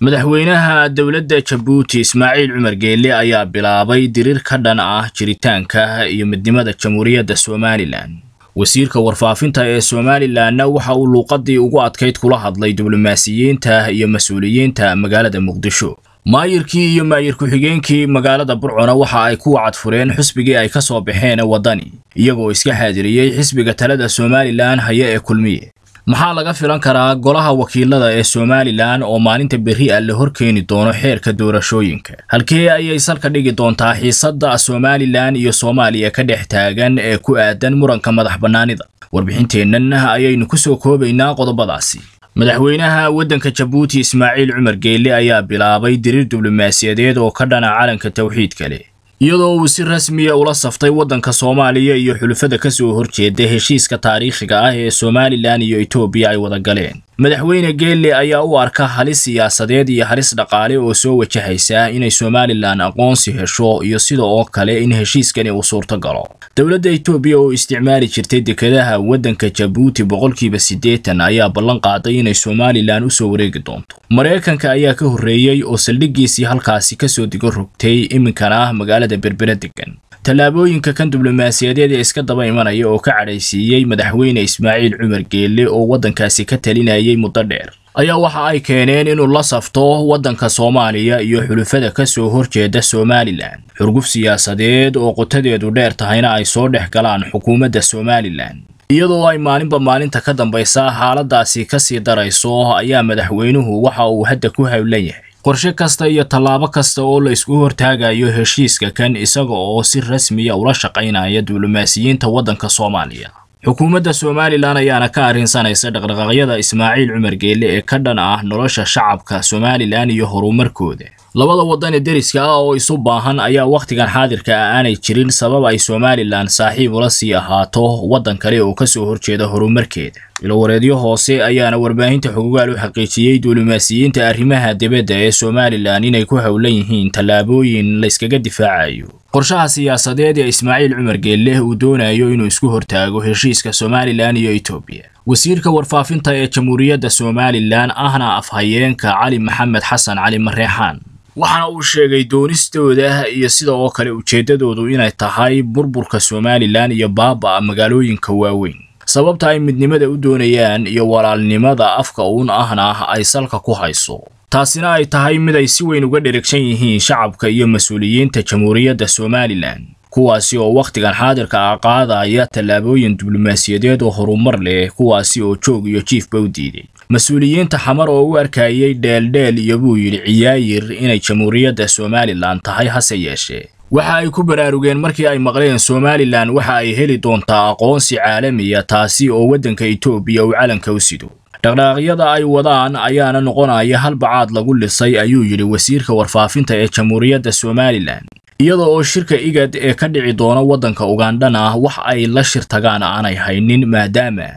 madaxweynaha dowladda jabuuti ismaaciil cumar geelle ayaa bilaabay dirir ka dhan ah jiritaanka iyo midnimada jamhuuriyadda somalilan wasiirka warfaafinta ee somalilanna waxa uu luuqadii ugu adkayd kula hadlay diblomaasiyiinta iyo mas-uuliyiinta magaalada muqdisho maayirkii iyo maayir ku-xigeenkii magaalada burcona waxa ay ku wacadfureen xusbigii ay ka soo baxeen waddani iyagoo iska xaadiriyey xisbiga talada somalilan haya ee kulmiye maxaa laga filan karaa golaha wakiilada ee somalilan oo maalinta berri a ah la horkeeni doono xeerka doorashooyinka halkee ayay salka dhigi doontaa xiisadda somalilan iyo soomaaliya ka dhex taagan ee ku aadan muranka madax bannaanida warbixinteennan ayaynu ku soo koobaynaa qodobadaasi madaxweynaha waddanka jabuuti ismaaciil cumar geelle ayaa bilaabay diriir diblomaasiyadeed oo ka dhana calanka towxiidka leh iyadoo uu si rasmiya ah ula saftay waddanka soomaaliya iyo xulufada ka soo horjeeda heshiiska taariikhiga ah ee somalilan iyo etoobiya ay wada galeen madaxweyne geelle ayaa u arka halis siyaasadeed iyo halis dhaqaale oo soo wajahaysa inay somalilan aqoonsi hesho iyo sida oo kale in heshiiskani uu suurto galo dowladda etoobiya oo isticmaali jirtay dekadaha waddanka jabuuti boqolkiiba siddeetan ayaa ballan qaaday inay somalilan u soo wareegi doonto maraykanka ayaa ka horreeyey oo saldhiggiisii halkaasi ka soo digo rogtay iminkana ah magaalada berbera degan tallaabooyinka kan diblomaasiyadeed ee iska daba imanaya oo ka cadhaysiiyey madaxweyne ismaaciil cumar geelle oo waddankaasi ka talinayay muddo dheer ayaa waxa ay keeneen inuu la safto waddanka soomaaliya iyo xulufada ka soo horjeeda somalilan xurguf siyaasadeed oo qotadeedu dheer tahayna ay soo dhex galaan xukuumadda somalilan iyadoo ay maalinba maalinta ka dambaysa xaaladaasi ka sii darayso ayaa madaxweynuhu waxa uu hadda ku hawlan yahay qorshe kasta iyo tallaabo kasta oo la isku hortaagayo heshiiska kan isaga oo si rasmiya ula shaqaynaya diblomaasiyiinta waddanka soomaaliya xukuumadda somalilan ayaana ka arrinsanaysa dhaqdhaqaaqyada ismaaciil cumar geelle ee ka dhan ah nolosha shacabka somalilan iyo horumarkooda labada ee deriska ah oo isu baahan ayaa wakhtigan xaadirka ah aanay jirin sabab ay somalilan saaxiib ula sii ahaato waddan kale oo kasoo horjeeda horumarkeeda ilowareedyo hoose ayaana warbaahinta xugugaal u xaqiijiyey duulimaasiyiinta arrimaha dibadda ee somalilan inay ku howlan yihiin tallaabooyin layskaga difaacayo qorshaha siyaasadeed ee ismaaciil cumar geelleh uu doonayo inuu isku hortaago heshiiska somalilan iyo etoobiya wasiirka warfaafinta ee jamhuuriyadda somalilan ahna afhayeenka cali maxamed xasan cali mareexaan waxaana uu sheegay doonistooda iyo sida oo kale ujeeddadoodu inay tahay burburka somalilan iyo baaba magaalooyinka waaweyn sababta ay midnimada u doonayaan iyo walaalnimada afka uun ahna ay salka ku hayso taasina ay tahay mid ay si weyn uga dheregsan yihiin shacabka iyo mas-uuliyiinta jamhuuriyadda somalilan kuwaasi oo wakhtigan xaadirka ah qaadaya tallaabooyin diblomaasiyadeed oo horumar leh kuwaasi oo joog iyo jiifba u diiday mas-uuliyiinta xamar oo u arkayay dheeldheel iyo buu yidhi ciyaayir inay jamhuuriyadda somalilan tahay hase yeeshee waxa ay ku baraarugeen markii ay maqleen somalilan waxa ay heli doontaa aqoonsi caalamiya taasi oo waddanka etoobiya uu calanka u sido dhaqdhaaqyada ay wadaan ayaana noqonaya halbacaad lagu lisay ayuu yidhi wasiirka warfaafinta ee jamhuuriyadda somalilan iyada oo shirka igad ee ka dhici doona waddanka ugandhana wax ay la shirtagaan aanay haynin maadaama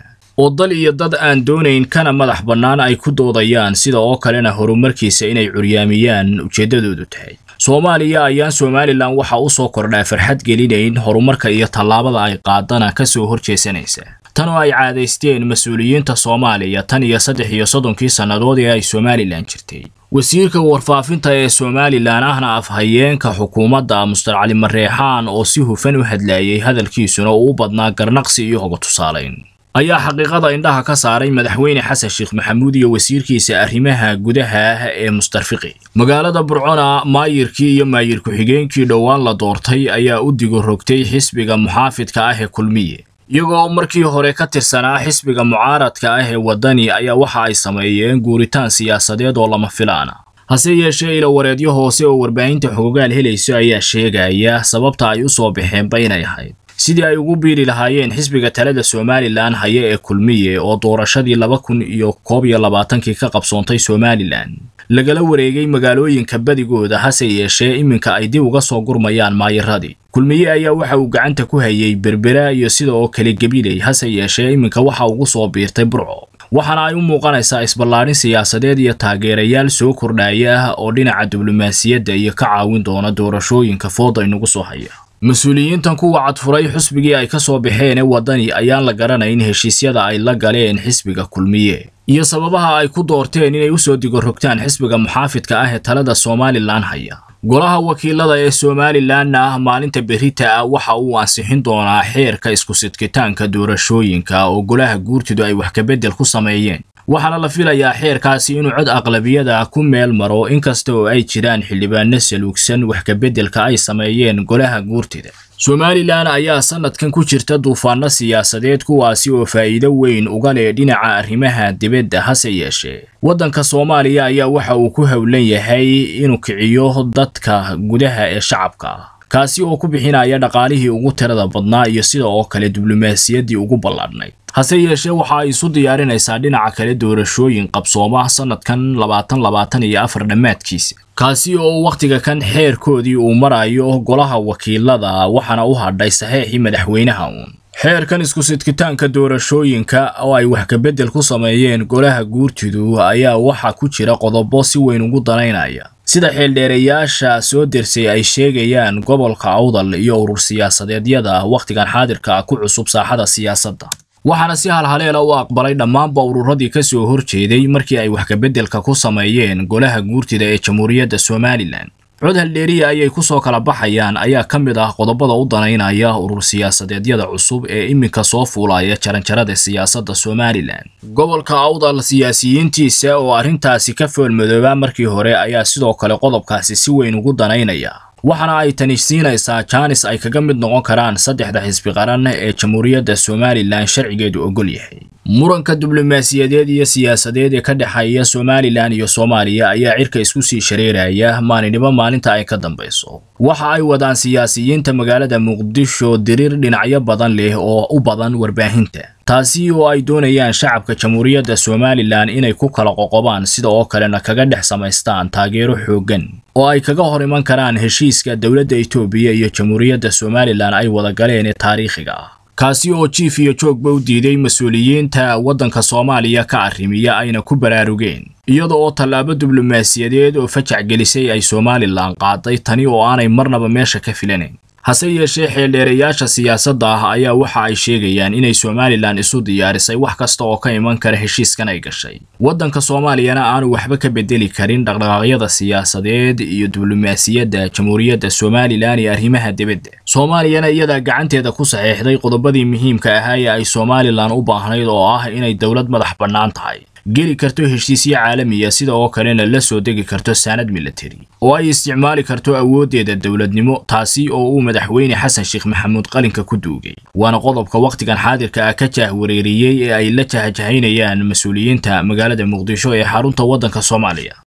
oo dal iyo dad aan doonayn kana madax bannaan ay ku doodayaan sida oo kalena horumarkiisa inay curyaamiyaan ujeeddadoodu tahay soomaaliya ayaan somalilan waxaa u soo kordhaa farxad gelinayn horumarka iyo tallaabada ay qaadana ka soo horjeesanaysa tan oo ay caadaysteen mas-uuliyiinta soomaaliya tan iyo saddex iyo soddonkii sannadood ee ay somalilan jirtay wasiirka warfaafinta ee somalilan ahna afhayeenka xukuumadda mustar cali mareexaan oo si hufan u hadlayey hadalkiisuna uu u badnaa garnaqsi iyo hoga tusaalayn ayaa xaqiiqada indhaha ka saaray madaxweyne xasan sheekh maxamuud iyo wasiirkiisa arrimaha gudaha ah ee mustarfiqi magaalada burcona maayirkii iyo maayir ku-xigeenkii dhowaan la doortay ayaa u digo rogtay xisbiga muxaafidka ah ee kulmiye iyagoo markii hore ka tirsanaa xisbiga mucaaradka ah ee waddani ayaa waxa ay sameeyeen guuritaan siyaasadeed oo lama filaana hase yeeshee ilo wareedyo hoose oo warbaahinta xogogaal helayso ayaa sheegaya sababta ay u soo baxeenba inay ahayd sidii ay ugu biiri lahaayeen xisbiga talada somalilan haya ee kulmiye oo doorashadii laba kun iyo koob iyo labaatankii ka qabsoontay somalilan lagala wareegay magaalooyinka badigooda hase yeeshee iminka ay dib uga soo gurmayaan maayaradii kulmiye ayaa waxa uu gacanta ku hayay berbera iyo sida oo kale gebiley hase yeeshee iminka waxa ugu soo biirtay burco waxaana ay u muuqanaysaa isballaadhin siyaasadeed iyo taageerayaal soo kordhaaya ah oo dhinaca diblomaasiyadda iyo ka caawin doona doorashooyinka fooda inagu soo haya mas-uuliyiintan kuwa cadfuray xusbigii ay ka soo ee waddani ayaan la garanayn heshiisyada ay la galeen xisbiga kulmiye iyo sababaha ay ku doorteen inay u soo rogtaan xisbiga muxaafidka ah ee talada somalilan haya golaha wakiilada ee somalilanna ah maalinta berita ah waxa uu ansixin doonaa xeerka isku sidkitaanka doorashooyinka oo golaha guurtidu ay wax kabedel ku sameeyeen waxaana la filayaa xeerkaasi inuu cod aqlabiyada ku meel maro inkasta oo ay jiraan xildhibaano saluugsan wax kabeddelka ay sameeyeen golaha guurtida somalilan ayaa sannadkan ku jirta duufaano siyaasadeed kuwaasi oo faa'iido weyn uga leh dhinaca arrimaha dibadda hase yeeshee waddanka soomaaliya ayaa waxa uu ku howlan yahay inuu kiciyo dadka gudaha ee shacabka kaasi oo ku bixinaya dhaqaalihii ugu tirada badnaa iyo sida oo kale diblomaasiyaddii ugu ballaadhnayd hase yeeshee waxa ay isu diyaarinaysaa dhinaca kale doorashooyin qabsooma sanadkan labaatan labaatan iyo afar dhammaadkiisa kaasi oo wakhtiga kan xeerkoodii uu marayo golaha wakiilada waxaana u hadhay saxiixii madaxweynaha uun xeerkan isku sidkitaanka doorashooyinka oo ay wax kabeddel ku sameeyeen golaha guurtidu ayaa waxaa ku jira qodobo si weyn ugu danaynaya sida xildheereyaasha soo dersay ay sheegayaan gobolka awdal iyo urur siyaasadeedyada wakhtigan xaadirka ku cusub saaxada siyaasadda waxaana si halhaleela u aqbalay dhammaanba ururadii ka soo horjeeday markii ay wax kabeddelka ku sameeyeen golaha guurtida ee jamhuuriyadda somalilan cod haldheeriya ayay kusoo kala baxayaan ayaa ka mid ah qodobada u danaynaya urur siyaasadeedyada cusub ee iminka soo fuulaya jaranjarada siyaasadda somalilan gobolka awdal siyaasiyiintiisa oo arrintaasi ka foolmadooba markii hore ayaa sidoo kale qodobkaasi si weyn ugu danaynaya waxaana ay tanishsiinaysaa jaanis ay kaga mid noqon karaan saddexda xisbi qaran ee jamhuuriyadda somalilan sharcigeedu ogol yahay muranka diblomaasiyadeed iyo siyaasadeed ee ka dhexeeya somalilan iyo soomaaliya ayaa cirka isku sii shareeraya maalinimo maalinta ay ka dambayso waxa ay wadaan siyaasiyiinta magaalada muqdisho diriir dhinacyo badan leh oo u badan warbaahinta taasi oo ay doonayaan shacabka jamhuuriyadda somalilan inay ku kala qoqobaan sida oo kalena kaga dhex samaystaan taageero xooggan oo ay kaga hor iman karaan heshiiska dowladda etoobiya iyo jamhuuriyadda somalilan ay wadagaleen ee taariikhiga ah kaasi oo jiif iyo joogba u diiday mas-uuliyiinta waddanka soomaaliya ka arrimiya ayna ku baraarugeen iyada oo tallaabo diblomaasiyadeed oo fajac gelisay ay somalilan qaaday tani oo aanay marnaba meesha ka filanayn hase yeeshee xeeldheerayaasha siyaasadda ah ayaa waxa ay sheegayaan inay somalilan isu diyaarisay wax kasta oo ka iman kara heshiiskan ay gashay waddanka soomaaliyana aanu waxba ka bedeli karin dhaqdhaqaaqyada siyaasadeed iyo diblomaasiyadda jamhuuriyadda somalilan iyo arrimaha dibadda soomaaliyana iyadaa gacanteeda ku saxeixday qodobadii muhiimka ahaa ee ay somalilan u baahnayd oo ah inay dowlad madax bannaan tahay geli karto heshiisyo caalamiya sida oo kalena la soo degi karto saanad milatari oo ay isticmaali karto awooddeeda dowladnimo taasi oo uu madaxweyne xasan sheekh maxamuud qalinka ku duugay waana qodobka wakhtigan xaadirka ah ka jaahwareeriyey ee ay la jahjahaynayaan mas-uuliyiinta magaalada muqdisho ee xarunta waddanka soomaaliya